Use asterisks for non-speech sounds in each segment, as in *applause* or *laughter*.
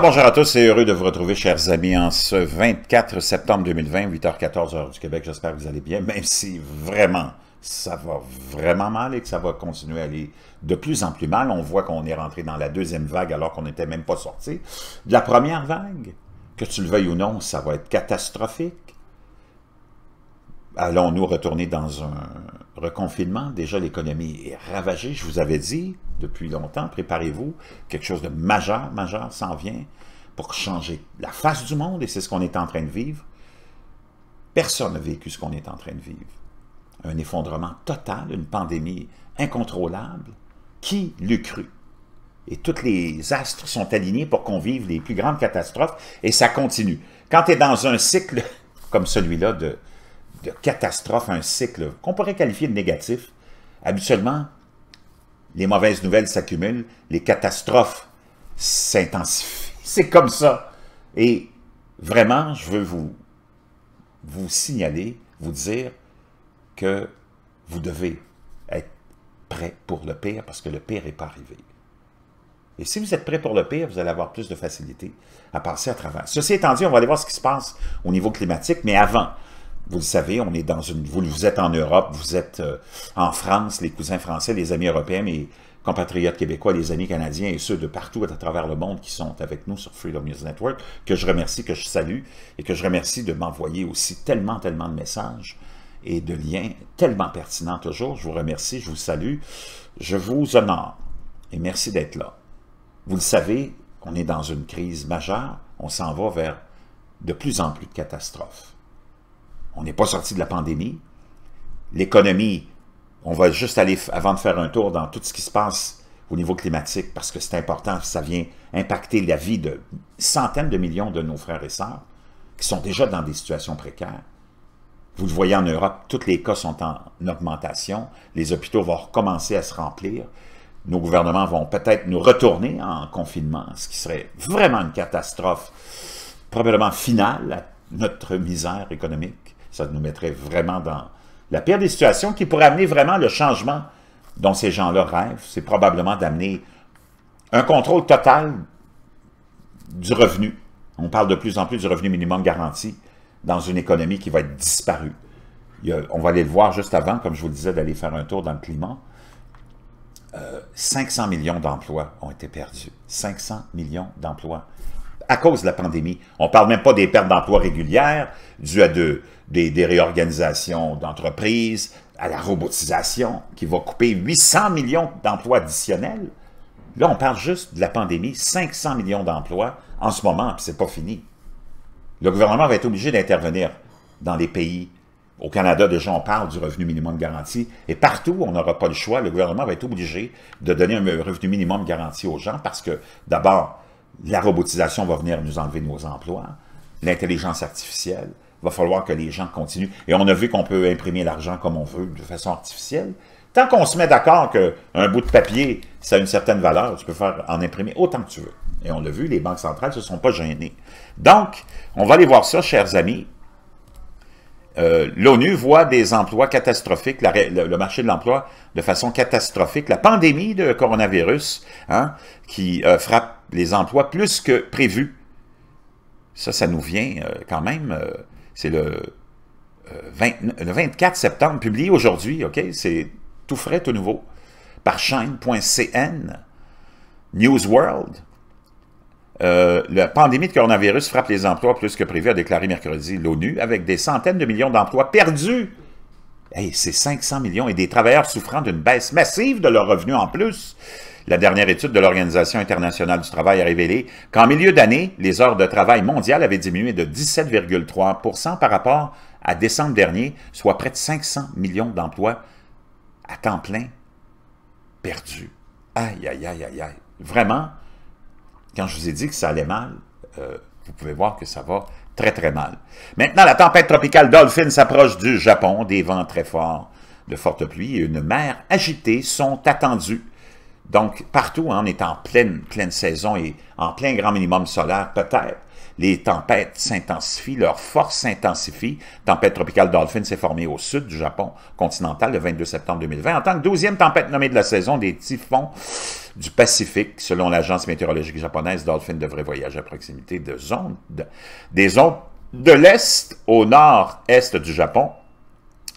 bonjour à tous et heureux de vous retrouver, chers amis, en ce 24 septembre 2020, 8h14 heure du Québec. J'espère que vous allez bien, même si vraiment ça va vraiment mal et que ça va continuer à aller de plus en plus mal. On voit qu'on est rentré dans la deuxième vague alors qu'on n'était même pas sorti. De la première vague, que tu le veuilles ou non, ça va être catastrophique. Allons-nous retourner dans un, reconfinement, déjà l'économie est ravagée, je vous avais dit depuis longtemps, préparez-vous, quelque chose de majeur, majeur s'en vient pour changer la face du monde, et c'est ce qu'on est en train de vivre. Personne n'a vécu ce qu'on est en train de vivre. Un effondrement total, une pandémie incontrôlable. Qui l'eût cru? Et tous les astres sont alignés pour qu'on vive les plus grandes catastrophes, et ça continue. Quand tu es dans un cycle comme celui-là de de catastrophe, un cycle qu'on pourrait qualifier de négatif, habituellement, les mauvaises nouvelles s'accumulent, les catastrophes s'intensifient. *laughs* C'est comme ça. Et vraiment, je veux vous, vous signaler, vous dire que vous devez être prêt pour le pire parce que le pire n'est pas arrivé. Et si vous êtes prêt pour le pire, vous allez avoir plus de facilité à passer à travers. Ceci étant dit, on va aller voir ce qui se passe au niveau climatique, mais avant, vous le savez, on est dans une. Vous, êtes en Europe, vous êtes euh, en France, les cousins français, les amis européens, mes compatriotes québécois, les amis canadiens et ceux de partout à travers le monde qui sont avec nous sur Freedom News Network, que je remercie, que je salue et que je remercie de m'envoyer aussi tellement, tellement de messages et de liens tellement pertinents toujours. Je vous remercie, je vous salue, je vous honore et merci d'être là. Vous le savez, on est dans une crise majeure, on s'en va vers de plus en plus de catastrophes. On n'est pas sorti de la pandémie. L'économie, on va juste aller, avant de faire un tour dans tout ce qui se passe au niveau climatique, parce que c'est important, ça vient impacter la vie de centaines de millions de nos frères et sœurs qui sont déjà dans des situations précaires. Vous le voyez en Europe, tous les cas sont en augmentation. Les hôpitaux vont recommencer à se remplir. Nos gouvernements vont peut-être nous retourner en confinement, ce qui serait vraiment une catastrophe, probablement finale à notre misère économique. Ça nous mettrait vraiment dans la pire des situations qui pourrait amener vraiment le changement dont ces gens-là rêvent. C'est probablement d'amener un contrôle total du revenu. On parle de plus en plus du revenu minimum garanti dans une économie qui va être disparue. on va aller le voir juste avant, comme je vous le disais, d'aller faire un tour dans le climat. 500 euh, millions d'emplois ont été perdus. 500 millions d'emplois à cause de la pandémie. On ne parle même pas des pertes d'emplois régulières dues à des, réorganisations d'entreprises, à la robotisation qui va couper 800 millions d'emplois additionnels. Là, on parle juste de la pandémie, 500 millions d'emplois en ce moment, puis c'est pas fini. Le gouvernement va être obligé d'intervenir dans les pays. Au Canada, déjà, on parle du revenu minimum garanti. Et partout, on n'aura pas le choix. Le gouvernement va être obligé de donner un revenu minimum garanti aux gens parce que, d'abord, la robotisation va venir nous enlever nos emplois, l'intelligence artificielle, va falloir que les gens continuent. Et on a vu qu'on peut imprimer l'argent comme on veut, de façon artificielle. Tant qu'on se met d'accord qu'un bout de papier, ça a une certaine valeur, tu peux faire en imprimer autant que tu veux. Et on l'a vu, les banques centrales ne se sont pas gênées. Donc, on va aller voir ça, chers amis. Euh, l'ONU voit des emplois catastrophiques, le, marché de l'emploi de façon catastrophique. La pandémie de coronavirus hein, qui euh, frappe les emplois plus que prévu. Ça, ça nous vient euh, quand même, c'est le, 24 septembre, publié aujourd'hui, ok? C'est tout frais, tout nouveau, par chaîne.cn, News World, euh, la pandémie de coronavirus frappe les emplois plus que prévu, a déclaré mercredi l'ONU, avec des centaines de millions d'emplois perdus. Hey, c'est 500 millions et des travailleurs souffrant d'une baisse massive de leurs revenus en plus. La dernière étude de l'Organisation internationale du travail a révélé qu'en milieu d'année, les heures de travail mondiales avaient diminué de 17,3 par rapport à décembre dernier, soit près de 500 millions d'emplois à temps plein perdus. Aïe, aïe, aïe, aïe, aïe. Vraiment, quand je vous ai dit que ça allait mal, euh, vous pouvez voir que ça va très très mal. Maintenant, la tempête tropicale Dolphin s'approche du Japon, des vents très forts, de fortes pluies et une mer agitée sont attendus. Donc, partout, hein, on est en pleine, pleine saison et en plein grand minimum solaire, peut-être les tempêtes s'intensifient, leur force s'intensifie. Tempête tropicale Dolphin s'est formée au sud du Japon continental le 22 septembre 2020 en tant que douzième tempête nommée de la saison des typhons du Pacifique. Selon l'agence météorologique japonaise, Dolphin devrait voyager à proximité de zones, des zones de l'est au nord-est du Japon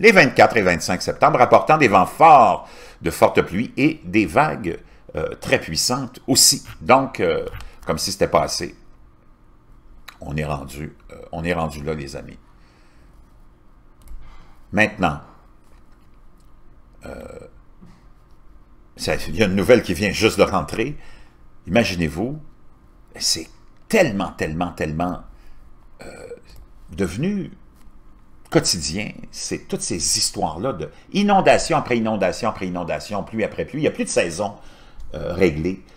les 24 et 25 septembre, apportant des vents forts, de fortes pluies et des vagues euh, très puissantes aussi. Donc, euh, comme si pas assez on est rendu, euh, on est rendu là, les amis. Maintenant, euh, il y a une nouvelle qui vient juste de rentrer. Imaginez-vous, c'est tellement, tellement, tellement euh, devenu quotidien, c'est toutes ces histoires-là de inondation après inondation après inondation, pluie après pluie. Il n'y a plus de saison. Euh,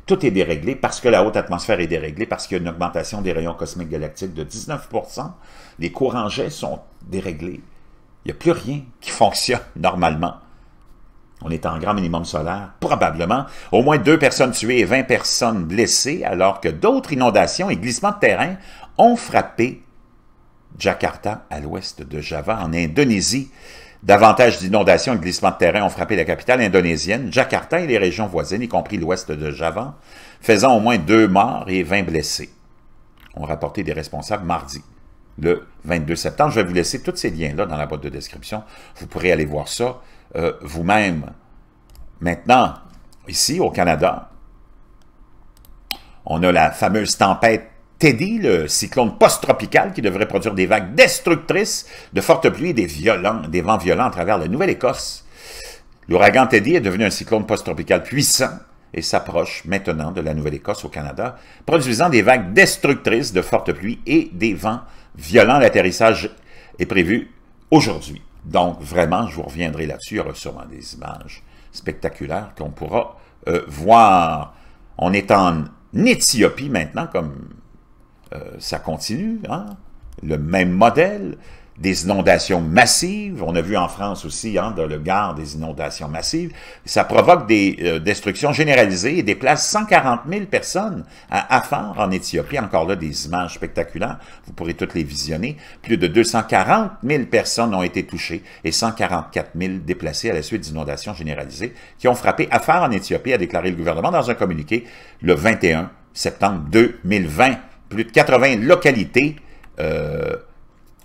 Tout est déréglé parce que la haute atmosphère est déréglée, parce qu'il y a une augmentation des rayons cosmiques galactiques de 19%. Les courants jets sont déréglés. Il n'y a plus rien qui *laughs* fonctionne normalement. On est en grand minimum solaire, probablement. Au moins deux personnes tuées et 20 personnes blessées, alors que d'autres inondations et glissements de terrain ont frappé Jakarta à l'ouest de Java, en Indonésie. Davantage d'inondations et de glissements de terrain ont frappé la capitale indonésienne, Jakarta et les régions voisines, y compris l'ouest de Java, faisant au moins deux morts et 20 blessés, ont rapporté des responsables mardi le 22 septembre. Je vais vous laisser tous ces liens-là dans la boîte de description. Vous pourrez aller voir ça euh, vous-même. Maintenant, ici au Canada, on a la fameuse tempête Teddy, le cyclone post-tropical qui devrait produire des vagues destructrices, de fortes pluies et des, violents, des vents violents à travers la Nouvelle-Écosse. L'ouragan Teddy est devenu un cyclone post-tropical puissant et s'approche maintenant de la Nouvelle-Écosse au Canada, produisant des vagues destructrices de fortes pluies et des vents violents. L'atterrissage est prévu aujourd'hui. Donc vraiment, je vous reviendrai là-dessus. Il y aura sûrement des images spectaculaires qu'on pourra euh, voir. On est en Éthiopie maintenant, comme euh, ça continue, hein? le même modèle, des inondations massives. On a vu en France aussi, hein, dans le Gard, des inondations massives. Ça provoque des euh, destructions généralisées et déplace 140 000 personnes à Afar, en Éthiopie. Encore là, des images spectaculaires. Vous pourrez toutes les visionner. Plus de 240 000 personnes ont été touchées et 144 000 déplacées à la suite d'inondations généralisées qui ont frappé Afar, en Éthiopie, a déclaré le gouvernement dans un communiqué le 21 septembre 2020 plus de 80 localités euh,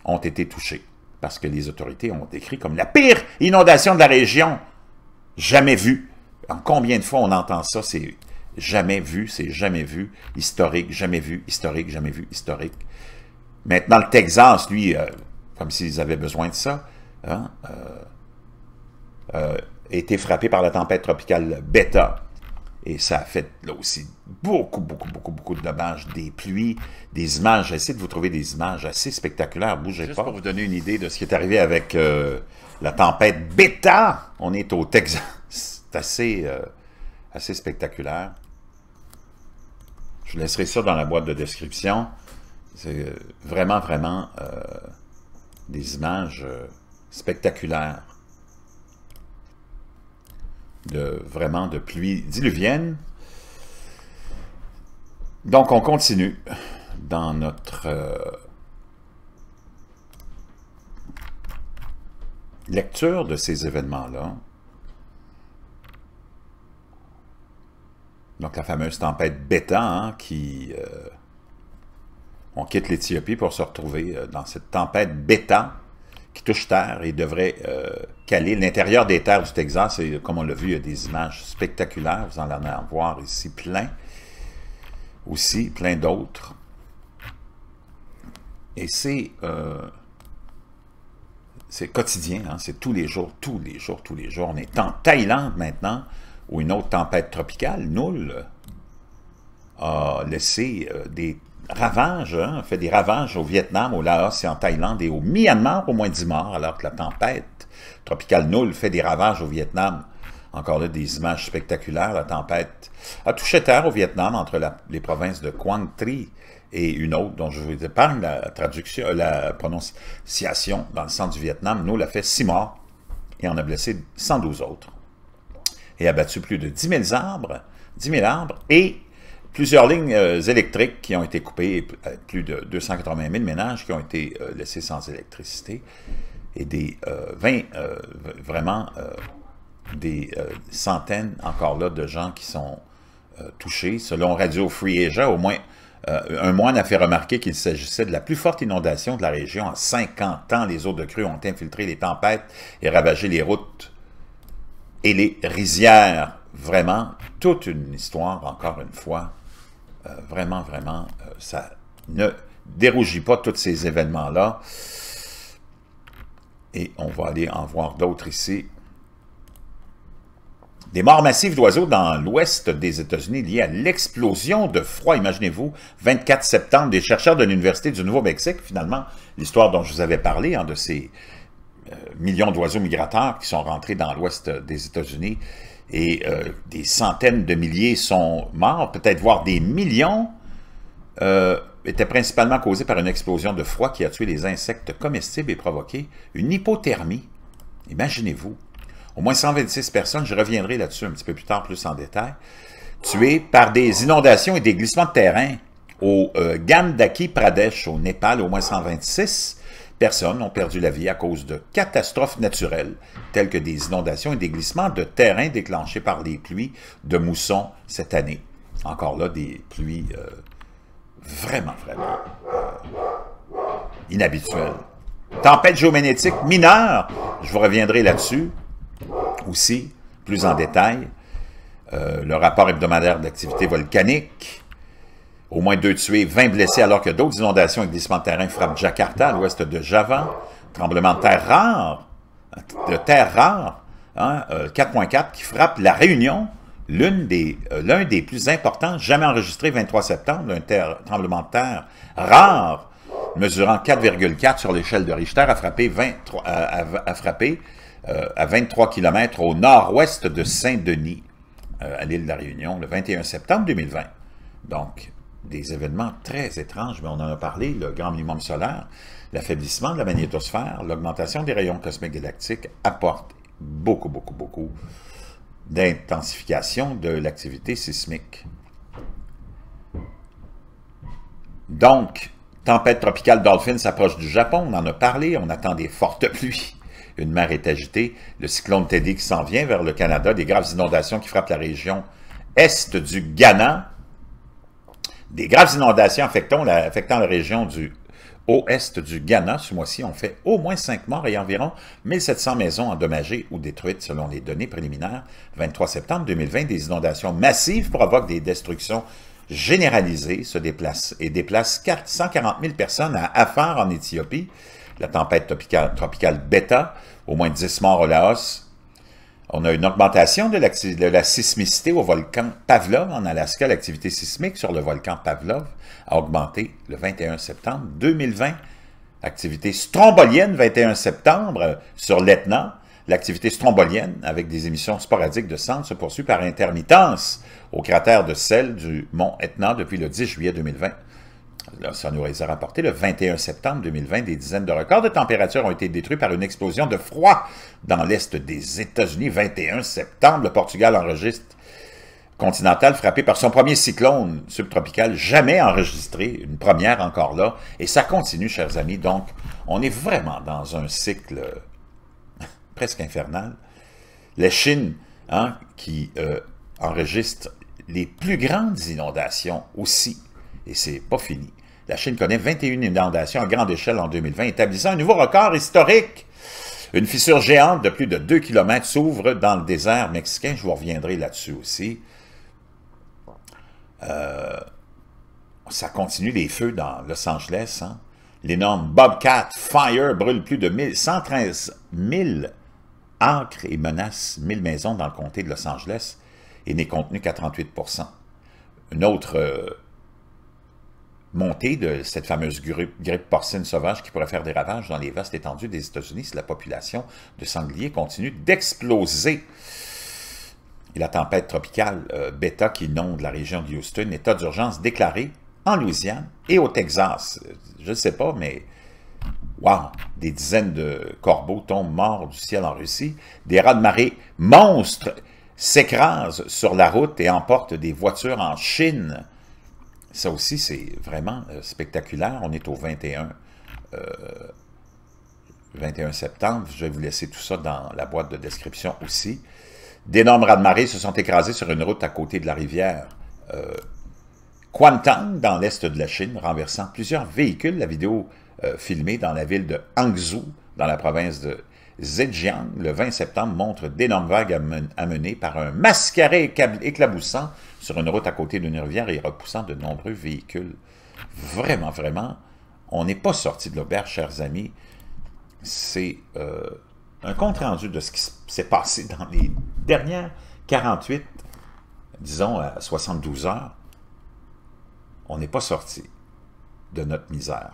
ont été touchées parce que les autorités ont décrit comme la pire inondation de la région jamais vue. combien de fois on entend ça? C'est jamais vu, c'est jamais vu, historique, jamais vu, historique, jamais vu, historique. Maintenant, le Texas, lui, euh, comme s'ils avaient besoin de ça, hein, euh, a été frappé par la tempête tropicale Beta. Et ça a fait, là aussi, beaucoup, beaucoup, beaucoup, beaucoup de dommages, des pluies, des images. J'essaie de vous trouver des images assez spectaculaires. Bougez Juste pas. pour vous donner une idée de ce qui est arrivé avec euh, la tempête Beta. On est au Texas. C'est assez, euh, assez spectaculaire. Je laisserai ça dans la boîte de description. C'est euh, vraiment, vraiment des images spectaculaires de, vraiment de pluie diluvienne. Donc, on continue dans notre euh, lecture de ces événements-là. Donc, la fameuse tempête bêta, hein, qui... Euh, on quitte l'Éthiopie pour se retrouver euh, dans cette tempête Beta, qui touche terre et devrait euh, caler. L'intérieur des terres du Texas, et comme on l'a vu, il y a des images spectaculaires. Vous en allez en voir ici plein. Aussi, plein d'autres. Et c'est euh, quotidien, hein. c'est tous les jours, tous les jours, tous les jours. On est en Thaïlande maintenant, où une autre tempête tropicale, nulle, a laissé euh, des ravages, hein, fait des ravages au Vietnam, au Laos et en Thaïlande et au Myanmar, au moins 10 morts, alors que la tempête tropicale Null fait des ravages au Vietnam. Encore là, des images spectaculaires. La tempête a touché terre au Vietnam entre les provinces de Quang Tri et une autre dont je vous épargne la traduction, euh, la prononciation dans le centre du Vietnam. Nous, a fait 6 morts et en a blessé 112 autres. Et a battu plus de 10 000 arbres, 10 000 arbres et Plusieurs lignes euh, électriques qui ont été coupées, euh, plus de 280 000 ménages qui ont été euh, laissés sans électricité, et des 20, vraiment des centaines encore là de gens qui sont touchés. Selon Radio Free Asia, au moins un moine a fait remarquer qu'il s'agissait de la plus forte inondation de la région en 50 ans. Les eaux de crue ont infiltré les tempêtes et ravagé les routes et les rizières. Vraiment, toute une histoire, encore une fois, euh, vraiment, vraiment, euh, ça ne dérougit pas tous ces événements-là. Et on va aller en voir d'autres ici. Des morts massives d'oiseaux dans l'ouest des États-Unis liées à l'explosion de froid, imaginez-vous, 24 septembre, des chercheurs de l'Université du Nouveau-Mexique, finalement, l'histoire dont je vous avais parlé, de ces euh, millions d'oiseaux migrateurs qui sont rentrés dans l'ouest des États-Unis, et euh, des centaines de milliers sont morts, peut-être voire des millions, euh, étaient principalement causés par une explosion de froid qui a tué les insectes comestibles et provoqué une hypothermie. Imaginez-vous, au moins 126 personnes, je reviendrai là-dessus un petit peu plus tard, plus en détail, tuées par des inondations et des glissements de terrain au euh, Gandaki Pradesh, au Népal, au moins 126, Personne n'a perdu la vie à cause de catastrophes naturelles, telles que des inondations et des glissements de terrain déclenchés par les pluies de mousson cette année. Encore là, des pluies euh, vraiment, vraiment euh, inhabituelles. Tempête géomagnétique mineure, je vous reviendrai là-dessus aussi, plus en détail. Euh, le rapport hebdomadaire d'activité volcanique, au moins deux tués, 20 blessés, alors que d'autres inondations et glissements de terrain frappent Jakarta, à l'ouest de Java. Tremblement de terre rare, de terre rare, 4.4 hein, euh, qui frappe la Réunion, euh, l'un des, des plus importants jamais enregistrés 23 septembre, un tremblement de terre rare, mesurant 4,4 sur l'échelle de Richter, a frappé, a, frappé euh, à 23 km au nord-ouest de Saint-Denis, à l'île de la Réunion, le 21 septembre 2020. Donc, des événements très étranges, mais on en a parlé, le grand minimum solaire, l'affaiblissement de la magnétosphère, l'augmentation des rayons cosmiques galactiques apporte beaucoup, beaucoup, beaucoup d'intensification de l'activité sismique. Donc, tempête tropicale Dolphin s'approche du Japon, on en a parlé, on attend des fortes pluies. Une mer est agitée, le cyclone Teddy qui s'en vient vers le Canada, des graves inondations qui frappent la région est du Ghana, des graves inondations affectant la, région du Ouest est du Ghana, ce mois-ci, ont fait au moins 5 morts et environ 1700 maisons endommagées ou détruites selon les données préliminaires. 23 septembre 2020, des inondations massives provoquent des destructions généralisées se déplacent et déplacent 140 000 personnes à Afar en Éthiopie. La tempête tropicale, tropicale Beta, au moins 10 morts au Laos, on a une augmentation de, la sismicité au volcan Pavlov en Alaska. L'activité sismique sur le volcan Pavlov a augmenté le 21 septembre 2020. Activité strombolienne 21 septembre euh, sur l'Etna. L'activité strombolienne avec des émissions sporadiques de cendres se poursuit par intermittence au cratère de sel du mont Etna depuis le 10 juillet 2020 ça nous a rapporté le 21 septembre 2020. Des dizaines de records de température ont été détruits par une explosion de froid dans l'est des États-Unis. 21 septembre, le Portugal enregistre continental frappé par son premier cyclone subtropical jamais enregistré, une première encore là, et ça continue, chers amis, donc on est vraiment dans un cycle *laughs* presque infernal. La Chine, hein, qui euh, enregistre les plus grandes inondations aussi, et c'est pas fini. La Chine connaît 21 inondations à grande échelle en 2020, établissant un nouveau record historique. Une fissure géante de plus de 2 km s'ouvre dans le désert mexicain. Je vous reviendrai là-dessus aussi. Euh, ça continue les feux dans Los Angeles. Hein. L'énorme Bobcat Fire brûle plus de 113 000 acres et menace 1000 maisons dans le comté de Los Angeles et n'est contenu qu'à 38 Une autre... Euh, montée de cette fameuse grippe, porcine sauvage qui pourrait faire des ravages dans les vastes étendues des États-Unis si la population de sangliers continue d'exploser. Et la tempête tropicale bêta euh, Beta qui inonde la région de Houston, état d'urgence déclaré en Louisiane et au Texas. Je ne sais pas, mais wow, des dizaines de corbeaux tombent morts du ciel en Russie. Des rats de marée monstres s'écrasent sur la route et emportent des voitures en Chine. Ça aussi, c'est vraiment euh, spectaculaire. On est au 21, 21 euh, septembre. Je vais vous laisser tout ça dans la boîte de description aussi. D'énormes raz-de-marée se sont écrasés sur une route à côté de la rivière euh, dans l'est de la Chine, renversant plusieurs véhicules. La vidéo euh, filmée dans la ville de Hangzhou, dans la province de Zhejiang, le 20 septembre, montre d'énormes vagues amenées par un mascaré éclaboussant sur une route à côté d'une rivière et repoussant de nombreux véhicules. Vraiment, vraiment, on n'est pas sorti de l'auberge, chers amis. C'est euh, un compte-rendu de ce qui s'est passé dans les dernières 48, disons à 72 heures. On n'est pas sorti de notre misère.